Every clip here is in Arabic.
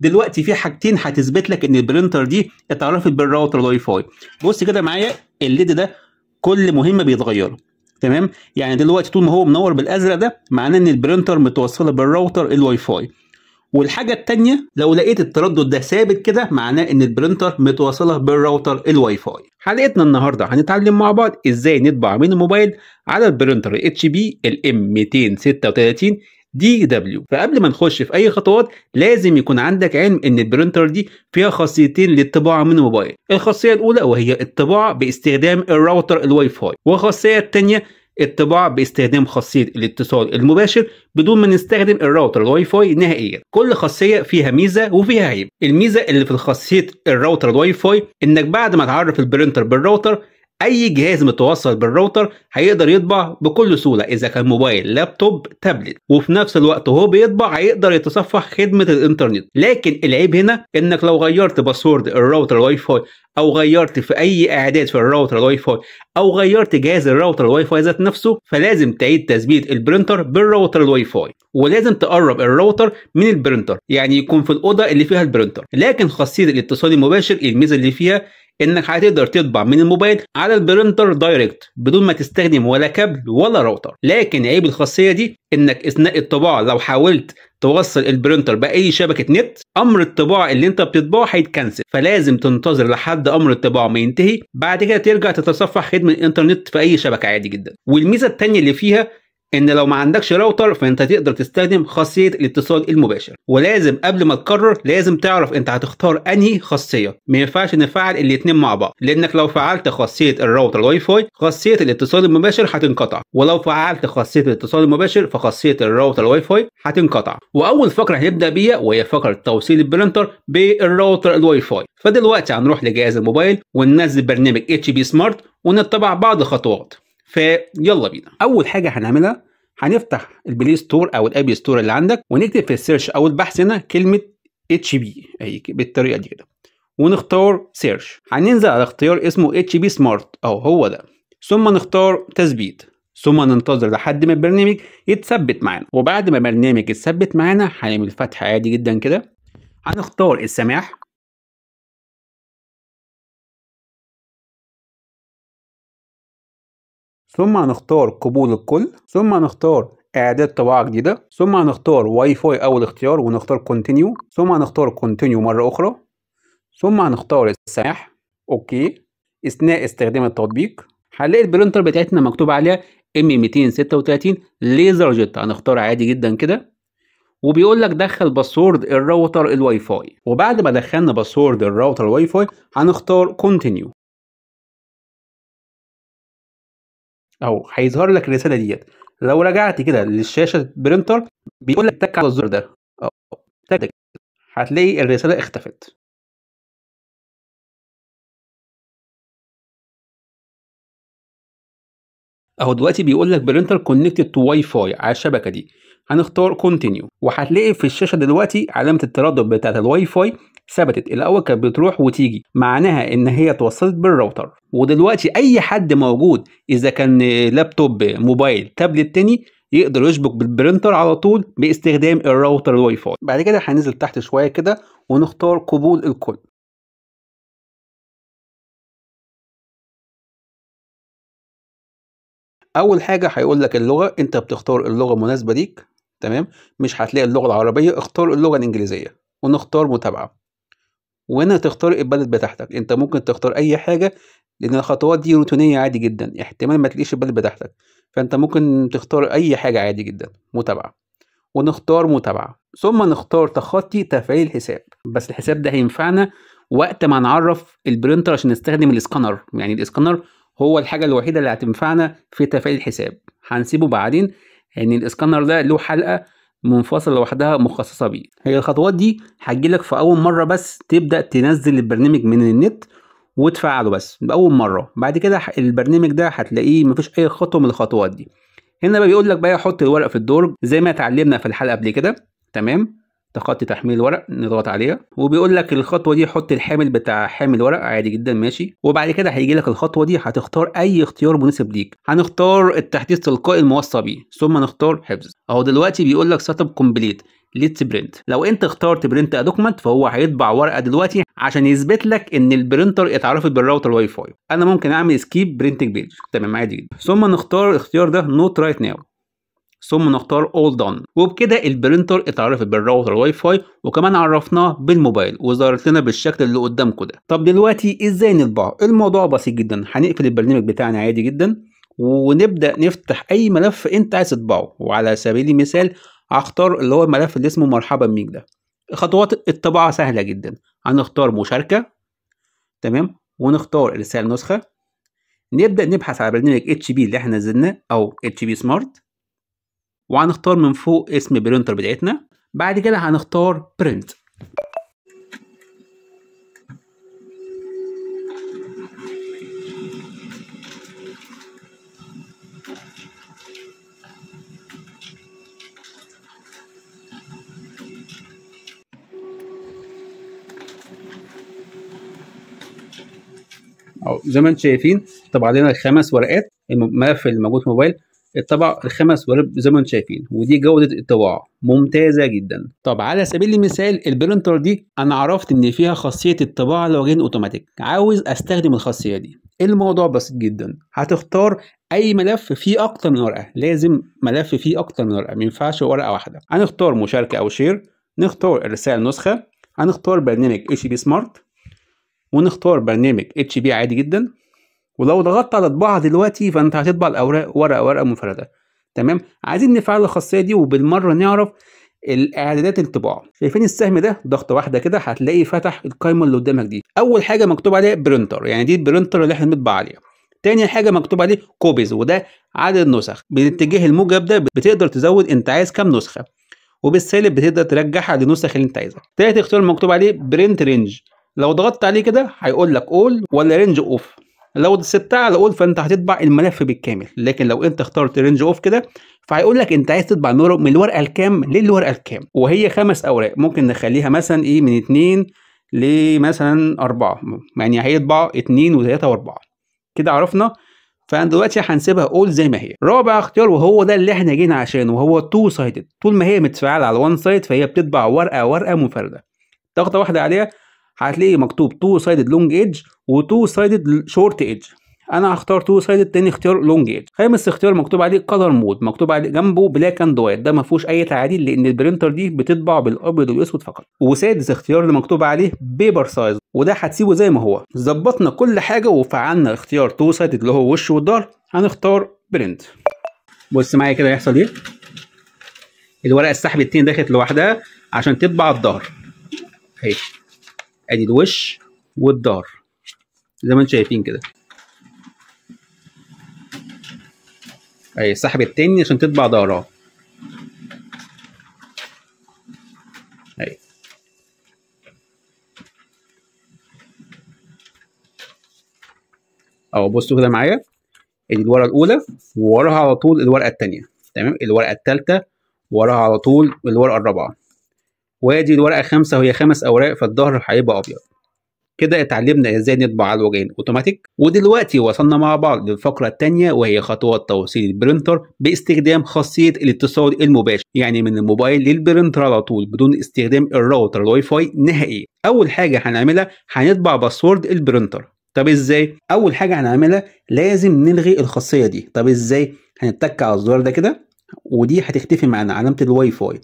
دلوقتي في حاجتين هتثبت لك ان البرينتر دي اتعرفت بالراوتر الواي فاي بص كده معايا الليد ده كل مهمه بيتغير تمام يعني دلوقتي طول ما هو منور بالازرق ده معناه ان البرينتر متوصله بالراوتر الواي فاي والحاجه الثانيه لو لقيت التردد ده ثابت كده معناه ان البرينتر متوصله بالراوتر الواي فاي حلقتنا النهارده هنتعلم مع بعض ازاي نطبع من الموبايل على البرينتر اتش بي الام 236 دي دبليو فقبل ما نخش في اي خطوات لازم يكون عندك علم ان البرنتر دي فيها خاصيتين للطباعه من الموبايل الخاصيه الاولى وهي الطباعه باستخدام الراوتر الواي فاي والخاصيه الثانيه الطباعة باستخدام خاصية الاتصال المباشر بدون ما نستخدم الراوتر الواي فاي نهائيا كل خاصية فيها ميزة وفيها عيب الميزة اللي في خاصية الراوتر الواي فاي انك بعد ما تعرف البرنتر بالراوتر اي جهاز متوصل بالراوتر هيقدر يطبع بكل سهوله اذا كان موبايل لابتوب تابلت وفي نفس الوقت وهو بيطبع هيقدر يتصفح خدمه الانترنت لكن العيب هنا انك لو غيرت باسورد الراوتر الواي فاي او غيرت في اي اعداد في الراوتر الواي فاي او غيرت جهاز الراوتر الواي فاي ذات نفسه فلازم تعيد تثبيت البرنتر بالراوتر الواي فاي ولازم تقرب الراوتر من البرنتر يعني يكون في الاوضه اللي فيها البرنتر لكن خاصيه الاتصال المباشر الميزه اللي فيها انك هتقدر تطبع من الموبايل على البرنتر دايركت بدون ما تستخدم ولا كابل ولا راوتر لكن عيب الخاصيه دي انك اثناء الطباعه لو حاولت توصل البرنتر باي شبكه نت امر الطباعه اللي انت بتطبعه هيتكنسل فلازم تنتظر لحد امر الطباعه ما ينتهي بعد كده ترجع تتصفح خدمه الانترنت في اي شبكه عادي جدا والميزه الثانيه اللي فيها ان لو ما عندكش راوتر فانت تقدر تستخدم خاصيه الاتصال المباشر ولازم قبل ما تقرر لازم تعرف انت هتختار انهي خاصيه ما ينفعش نفعل الاثنين مع بعض لانك لو فعلت خاصيه الراوتر الواي فاي خاصيه الاتصال المباشر هتنقطع ولو فعلت خاصيه الاتصال المباشر فخاصيه الراوتر الواي فاي هتنقطع واول فقره هنبدا بيها وهي فقره توصيل البرينتر بالراوتر الواي فاي فدلوقتي هنروح لجهاز الموبايل وننزل برنامج اتش بي سمارت ونتبع بعض الخطوات فيلا بينا اول حاجه هنعملها هنفتح البلاي ستور او الاب ستور اللي عندك ونكتب في السيرش او البحث هنا كلمه اتش بي اهي بالطريقه دي كده ونختار سيرش هننزل على اختيار اسمه اتش بي سمارت اهو هو ده ثم نختار تثبيت ثم ننتظر لحد ما البرنامج يتثبت معانا وبعد ما البرنامج يتثبت معانا هنعمل فتح عادي جدا كده هنختار السماح ثم هنختار قبول الكل ثم هنختار اعداد طباعة جديدة ثم هنختار واي فاي اول اختيار ونختار كونتينيو ثم هنختار كونتينيو مرة اخرى ثم هنختار السماح اوكي اثناء استخدام التطبيق هنلاقي البرينتر بتاعتنا مكتوب عليها ام 236 ليزر جيت هنختار عادي جدا كده وبيقول لك دخل باسورد الراوتر الواي فاي وبعد ما دخلنا باسورد الراوتر الواي فاي هنختار كونتينيو اهو هيظهر لك الرساله ديت لو رجعت كده للشاشه برينتر بيقول لك تك على الزر ده تك هتلاقي الرساله اختفت اهو دلوقتي بيقول لك برينتر كونكتد تو واي فاي على الشبكه دي هنختار كونتينيو وهتلاقي في الشاشه دلوقتي علامه التردد بتاعه الواي فاي ثبتت الاول كانت بتروح وتيجي معناها ان هي اتوصلت بالراوتر ودلوقتي اي حد موجود اذا كان لابتوب موبايل تابلت تاني يقدر يشبك بالبرنتر على طول باستخدام الراوتر الواي فاي بعد كده هننزل تحت شويه كده ونختار قبول الكل اول حاجه هيقول لك اللغه انت بتختار اللغه المناسبه ليك تمام مش هتلاقي اللغه العربيه اختار اللغه الانجليزيه ونختار متابعه وهنا تختار البلد بتاعتك انت ممكن تختار اي حاجه لان الخطوات دي روتينيه عادي جدا احتمال ما تلاقيش البلد بتاعتك فانت ممكن تختار اي حاجه عادي جدا متابعه ونختار متابعه ثم نختار تخطي تفعيل حساب بس الحساب ده هينفعنا وقت ما نعرف البرينتر عشان نستخدم الاسكانر يعني الاسكانر هو الحاجه الوحيده اللي هتنفعنا في تفعيل الحساب هنسيبه بعدين يعني الاسكانر ده له حلقه منفصلة لوحدها مخصصة بيه هي الخطوات دي هتجيلك في أول مرة بس تبدأ تنزل البرنامج من النت وتفعله بس بأول مرة بعد كده البرنامج ده هتلاقيه مفيش أي خطوة من الخطوات دي هنا بقى بيقول لك بقى حط الورق في الدرج زي ما اتعلمنا في الحلقة قبل كده تمام تخطي تحميل الورق نضغط عليها وبيقول لك الخطوه دي حط الحامل بتاع حامل ورق عادي جدا ماشي وبعد كده هيجي لك الخطوه دي هتختار اي اختيار مناسب ليك هنختار التحديث تلقائي الموصى بيه ثم نختار حفظ اهو دلوقتي بيقول لك سيت اب كومبليت ليتس برنت لو انت اخترت برنت ادوكمنت فهو هيطبع ورقه دلوقتي عشان يثبت لك ان البرنتر اتعرفت بالراوتر واي فاي انا ممكن اعمل سكيب برنتنج بيج تمام عادي جدا ثم نختار الاختيار ده نوت رايت ناو ثم نختار اول دون وبكده البرينتر اتعرف بالراوتر واي فاي وكمان عرفناه بالموبايل وظهرت لنا بالشكل اللي قدامكم ده طب دلوقتي ازاي نطبعه الموضوع بسيط جدا هنقفل البرنامج بتاعنا عادي جدا ونبدا نفتح اي ملف انت عايز تطبعه وعلى سبيل المثال هختار اللي هو الملف اللي اسمه مرحبا بيك ده خطوات الطباعه سهله جدا هنختار مشاركه تمام ونختار ارسال نسخه نبدا نبحث على برنامج اتش بي اللي احنا نزلناه او اتش بي سمارت وهنختار من فوق اسم برينتر بتاعتنا بعد كده هنختار برنت زي ما انتم شايفين طبعا لنا خمس ورقات الملف اللي موجود في الموبايل الطبع الخمس ورب زي ما انتم شايفين ودي جوده الطباعه ممتازه جدا طب على سبيل المثال البرنتر دي انا عرفت ان فيها خاصيه الطباعه لوجين اوتوماتيك عاوز استخدم الخاصيه دي الموضوع بسيط جدا هتختار اي ملف فيه اكتر من ورقه لازم ملف فيه اكتر من ورقه ما ينفعش ورقه واحده هنختار مشاركه او شير نختار الرساله نسخه هنختار برنامج اتش بي سمارت ونختار برنامج اتش بي عادي جدا ولو ضغطت على طباعه دلوقتي فانت هتطبع الاوراق ورقه ورقه منفرده تمام عايزين نفعل الخاصيه دي وبالمره نعرف الاعدادات الطباعه شايفين السهم ده ضغطه واحده كده هتلاقي فتح القايمه اللي قدامك دي اول حاجه مكتوب عليها برينتر يعني دي البرينتر اللي احنا بنطبع عليها تاني حاجة مكتوب عليه كوبيز وده عدد النسخ بالاتجاه الموجب ده بتقدر تزود انت عايز كام نسخة وبالسالب بتقدر ترجعها للنسخ اللي انت عايزها تالت اختيار مكتوب عليه برنت رينج لو ضغطت عليه كده هيقول لك اول ولا رينج اوف لو سبتها على اول فانت هتطبع الملف بالكامل لكن لو انت اخترت رينج اوف كده فهيقول لك انت عايز تطبع من الورقه الكام للورقه الكام وهي خمس اوراق ممكن نخليها مثلا ايه من اتنين لمثلا اربعه يعني هيطبع اتنين وثلاثه واربعه كده عرفنا فانا دلوقتي هنسيبها اول زي ما هي رابع اختيار وهو ده اللي احنا جينا عشانه وهو تو سايدد طول ما هي متفعله على وان سايد فهي بتطبع ورقه ورقه منفرده ضغطه واحده عليها هتلاقي مكتوب تو سايدد لونج ايدج وتو سايدد شورت ايدج انا هختار تو سايدد تاني اختيار لونج ايدج خامس اختيار مكتوب عليه كلر مود مكتوب عليه جنبه بلاك اند وايت ده ما فيهوش اي تعديل لان البرينتر دي بتطبع بالابيض والاسود فقط وسادس اختيار اللي مكتوب عليه بيبر سايز وده هتسيبه زي ما هو ظبطنا كل حاجه وفعلنا اختيار تو سايدد اللي هو وش والظهر هنختار برنت بص معايا كده هيحصل ايه الورقه السحب التاني دخلت لوحدها عشان تطبع الظهر اهي ادي يعني الوش والظهر زي ما انتم شايفين كده اهي السحب التاني عشان تطبع دارها اهي اهو بصوا كده معايا ادي الورقه الاولى وراها على طول الورقه التانيه تمام الورقه التالته وراها على طول الورقه الرابعه وادي الورقه خمسه وهي خمس اوراق فالظهر هيبقى ابيض كده اتعلمنا ازاي نطبع على الوجهين اوتوماتيك ودلوقتي وصلنا مع بعض للفقره الثانيه وهي خطوات توصيل البرينتر باستخدام خاصيه الاتصال المباشر يعني من الموبايل للبرينتر على طول بدون استخدام الراوتر الواي فاي نهائي اول حاجه هنعملها هنطبع باسورد البرينتر طب ازاي اول حاجه هنعملها لازم نلغي الخاصيه دي طب ازاي هنتك على الزرار ده كده ودي هتختفي معانا علامه الواي فاي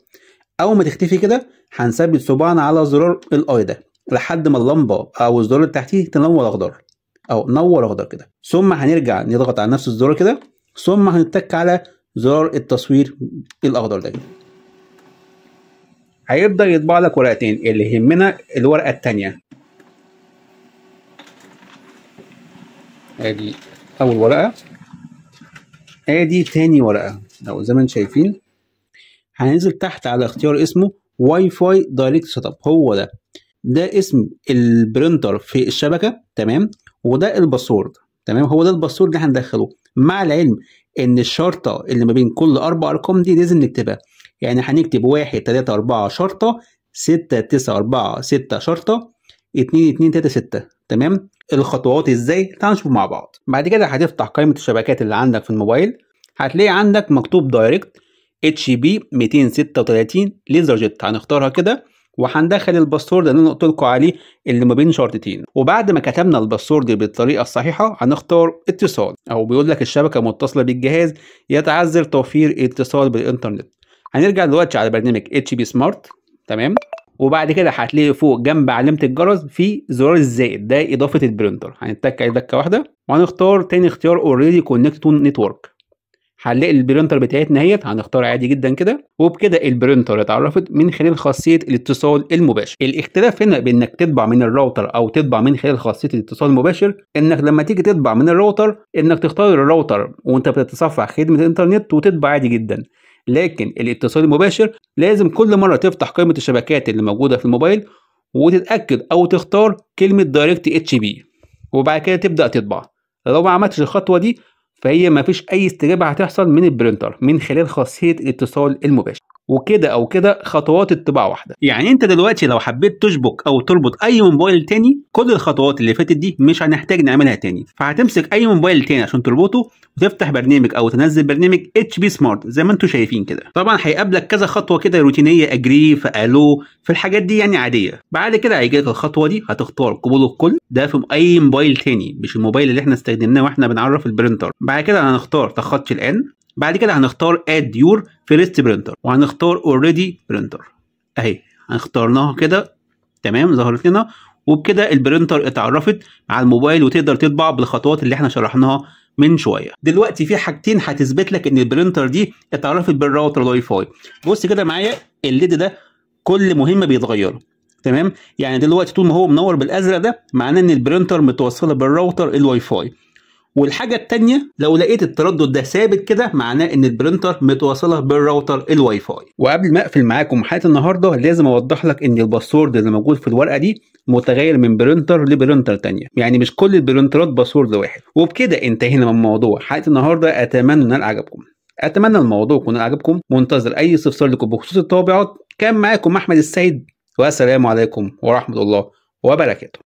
اول ما تختفي كده هنثبت صباعنا على زرار الاي ده لحد ما اللمبه او الزرار اللي تحتيه تنور اخضر او نور اخضر كده ثم هنرجع نضغط على نفس الزرار كده ثم هنتك على زرار التصوير الاخضر ده هيبدا يطبع لك ورقتين اللي يهمنا الورقه الثانيه ادي اول ورقه ادي تاني ورقه لو زي ما انتم شايفين هننزل تحت على اختيار اسمه واي فاي دايركت سيت اب هو ده ده اسم البرنتر في الشبكه تمام وده الباسورد تمام هو ده الباسورد اللي هندخله مع العلم ان الشرطه اللي ما بين كل اربع ارقام دي لازم نكتبها يعني هنكتب 1 3 4 شرطه 6 9 4 6 شرطه 2 2 3 6 تمام الخطوات ازاي تعالوا نشوف مع بعض بعد كده هتفتح قائمه الشبكات اللي عندك في الموبايل هتلاقي عندك مكتوب دايركت اتش بي 236 ليزر جيت هنختارها كده وهندخل الباسورد اللي انا قلت لكم عليه اللي ما بين شرطتين وبعد ما كتبنا الباسورد بالطريقه الصحيحه هنختار اتصال او بيقول لك الشبكه متصله بالجهاز يتعذر توفير اتصال بالانترنت هنرجع دلوقتي على برنامج اتش بي سمارت تمام وبعد كده هتلاقي فوق جنب علامه الجرس في زرار الزائد ده اضافه البرينتر هنتك عليه دكه واحده وهنختار تاني اختيار اوريدي كونكت نتورك هنلاقي البرينتر بتاعتنا اهيت هنختار عادي جدا كده وبكده البرينتر اتعرفت من خلال خاصيه الاتصال المباشر الاختلاف هنا بانك تطبع من الراوتر او تطبع من خلال خاصيه الاتصال المباشر انك لما تيجي تطبع من الراوتر انك تختار الراوتر وانت بتتصفح خدمه الانترنت وتطبع عادي جدا لكن الاتصال المباشر لازم كل مره تفتح قائمه الشبكات اللي موجوده في الموبايل وتتاكد او تختار كلمه دايركت اتش بي وبعد كده تبدا تطبع لو ما عملتش الخطوه دي فهي مفيش اي استجابه هتحصل من البرينتر من خلال خاصيه الاتصال المباشر وكده او كده خطوات الطباعه واحده يعني انت دلوقتي لو حبيت تشبك او تربط اي موبايل تاني كل الخطوات اللي فاتت دي مش هنحتاج نعملها تاني فهتمسك اي موبايل تاني عشان تربطه وتفتح برنامج او تنزل برنامج اتش بي سمارت زي ما انتم شايفين كده طبعا هيقابلك كذا خطوه كده روتينيه اجري في الو في الحاجات دي يعني عاديه بعد كده هيجي لك الخطوه دي هتختار قبول الكل ده في اي موبايل تاني مش الموبايل اللي احنا استخدمناه واحنا بنعرف البرنتر بعد كده هنختار تخطي الان بعد كده هنختار اد يور فيرست برينتر وهنختار اوريدي برينتر اهي هنختارناها كده تمام ظهرت لنا وبكده البرينتر اتعرفت على الموبايل وتقدر تطبع بالخطوات اللي احنا شرحناها من شويه دلوقتي في حاجتين هتثبت لك ان البرينتر دي اتعرفت بالراوتر الواي فاي بص كده معايا الليد ده كل مهمه بيتغير تمام يعني دلوقتي طول ما هو منور بالازرق ده معناه ان البرينتر متوصله بالراوتر الواي فاي والحاجه الثانيه لو لقيت التردد ده ثابت كده معناه ان البرينتر متواصله بالراوتر الواي فاي وقبل ما اقفل معاكم حلقه النهارده لازم اوضح لك ان الباسورد اللي موجود في الورقه دي متغير من برينتر لبرينتر تانية يعني مش كل البرينترات باسورد واحد وبكده انتهينا من موضوع حلقه النهارده اتمنى ان عجبكم اتمنى الموضوع يكون عجبكم منتظر اي استفسار لكم بخصوص الطابعات كان معاكم احمد السيد والسلام عليكم ورحمه الله وبركاته